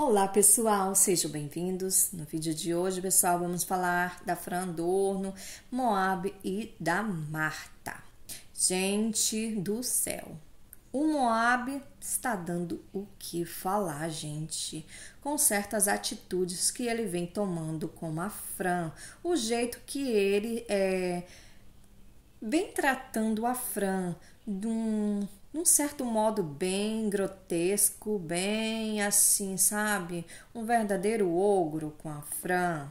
Olá pessoal, sejam bem-vindos. No vídeo de hoje, pessoal, vamos falar da Fran Dorno, Moab e da Marta. Gente do céu, o Moab está dando o que falar, gente, com certas atitudes que ele vem tomando com a Fran, o jeito que ele é bem tratando a Fran de um, de um certo modo bem grotesco, bem assim, sabe? Um verdadeiro ogro com a Fran.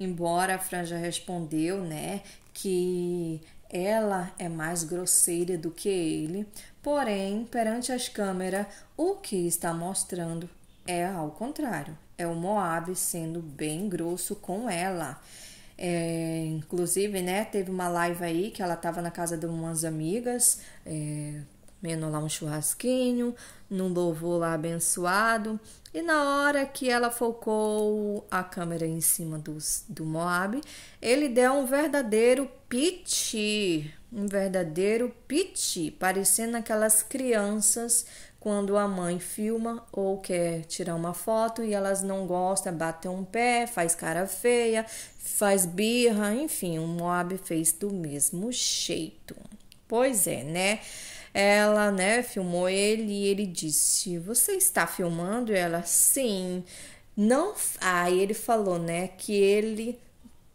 Embora a Fran já respondeu, né, que ela é mais grosseira do que ele, porém, perante as câmeras, o que está mostrando é ao contrário. É o Moab sendo bem grosso com ela. É, inclusive, né, teve uma live aí que ela estava na casa de umas amigas, é, comendo lá um churrasquinho, num louvor lá abençoado. E na hora que ela focou a câmera em cima dos, do Moab, ele deu um verdadeiro piti, um verdadeiro piti, parecendo aquelas crianças quando a mãe filma ou quer tirar uma foto e elas não gostam, batem um pé, faz cara feia, faz birra, enfim, o Moab fez do mesmo jeito. Pois é, né? Ela, né, filmou ele e ele disse: "Você está filmando?" Ela: "Sim." Não, aí ah, ele falou, né, que ele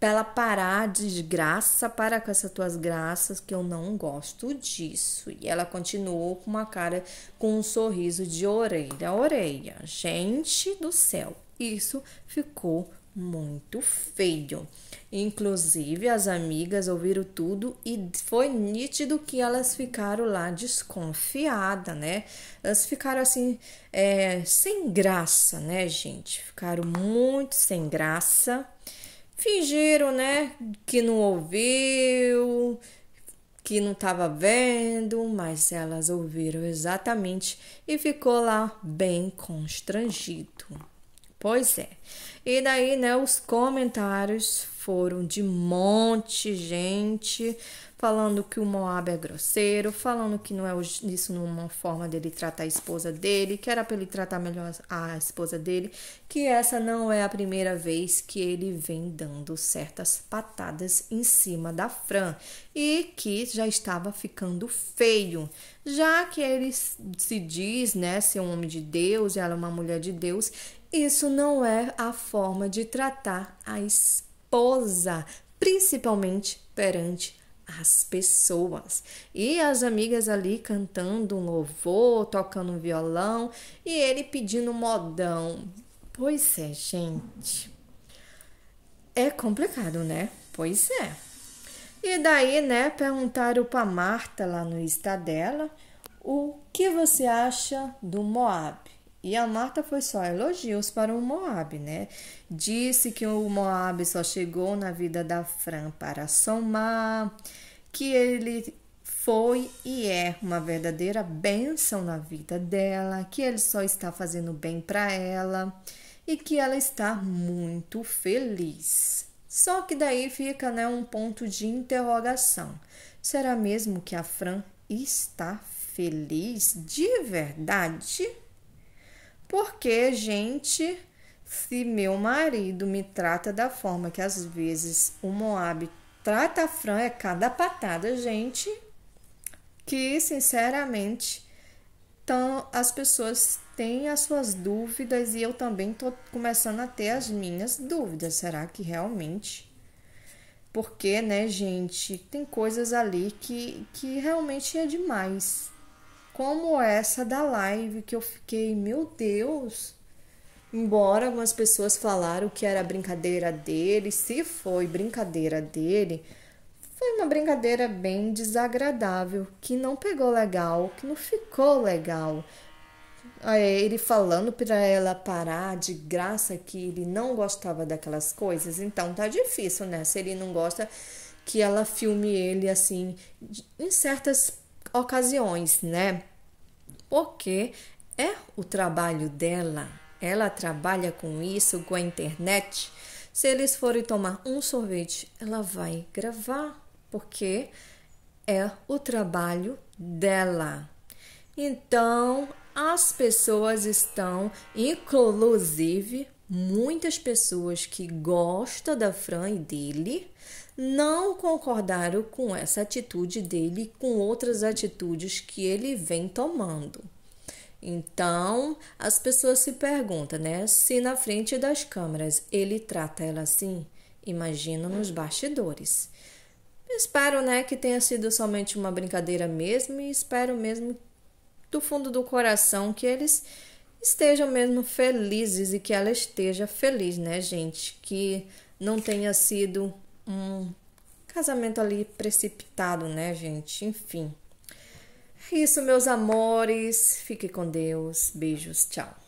para ela parar desgraça, para com essas tuas graças, que eu não gosto disso. E ela continuou com uma cara, com um sorriso de orelha a orelha. Gente do céu, isso ficou muito feio. Inclusive, as amigas ouviram tudo e foi nítido que elas ficaram lá desconfiadas, né? Elas ficaram assim, é, sem graça, né, gente? Ficaram muito sem graça fingiram, né, que não ouviu, que não estava vendo, mas elas ouviram exatamente e ficou lá bem constrangido. Pois é. E daí, né, os comentários foram de monte gente falando que o Moab é grosseiro, falando que não é isso numa é forma dele tratar a esposa dele, que era para ele tratar melhor a esposa dele, que essa não é a primeira vez que ele vem dando certas patadas em cima da Fran e que já estava ficando feio, já que ele se diz, né, ser um homem de Deus, ela é uma mulher de Deus isso não é a forma de tratar a esposa, principalmente perante as pessoas. E as amigas ali cantando um louvor, tocando um violão e ele pedindo modão. Pois é, gente. É complicado, né? Pois é. E daí, né, perguntaram para Marta lá no Insta dela o que você acha do Moab. E a Marta foi só elogios para o Moab, né? Disse que o Moab só chegou na vida da Fran para somar, que ele foi e é uma verdadeira bênção na vida dela, que ele só está fazendo bem para ela e que ela está muito feliz. Só que daí fica né, um ponto de interrogação. Será mesmo que a Fran está feliz de verdade? Porque, gente, se meu marido me trata da forma que às vezes o Moab trata a Fran, é cada patada, gente, que sinceramente as pessoas têm as suas dúvidas e eu também estou começando a ter as minhas dúvidas. Será que realmente? Porque, né, gente, tem coisas ali que, que realmente é demais como essa da live, que eu fiquei, meu Deus. Embora algumas pessoas falaram que era brincadeira dele, se foi brincadeira dele, foi uma brincadeira bem desagradável, que não pegou legal, que não ficou legal. Ele falando para ela parar de graça que ele não gostava daquelas coisas, então tá difícil, né? Se ele não gosta que ela filme ele assim, em certas ocasiões, né? Porque é o trabalho dela. Ela trabalha com isso, com a internet. Se eles forem tomar um sorvete, ela vai gravar, porque é o trabalho dela. Então, as pessoas estão, inclusive, muitas pessoas que gostam da Fran e dele não concordaram com essa atitude dele e com outras atitudes que ele vem tomando. Então, as pessoas se perguntam, né? Se na frente das câmeras ele trata ela assim, imagina nos bastidores. Espero, né, que tenha sido somente uma brincadeira mesmo e espero mesmo do fundo do coração que eles estejam mesmo felizes e que ela esteja feliz, né, gente? Que não tenha sido um casamento ali precipitado, né, gente? Enfim. É isso, meus amores. Fique com Deus. Beijos. Tchau.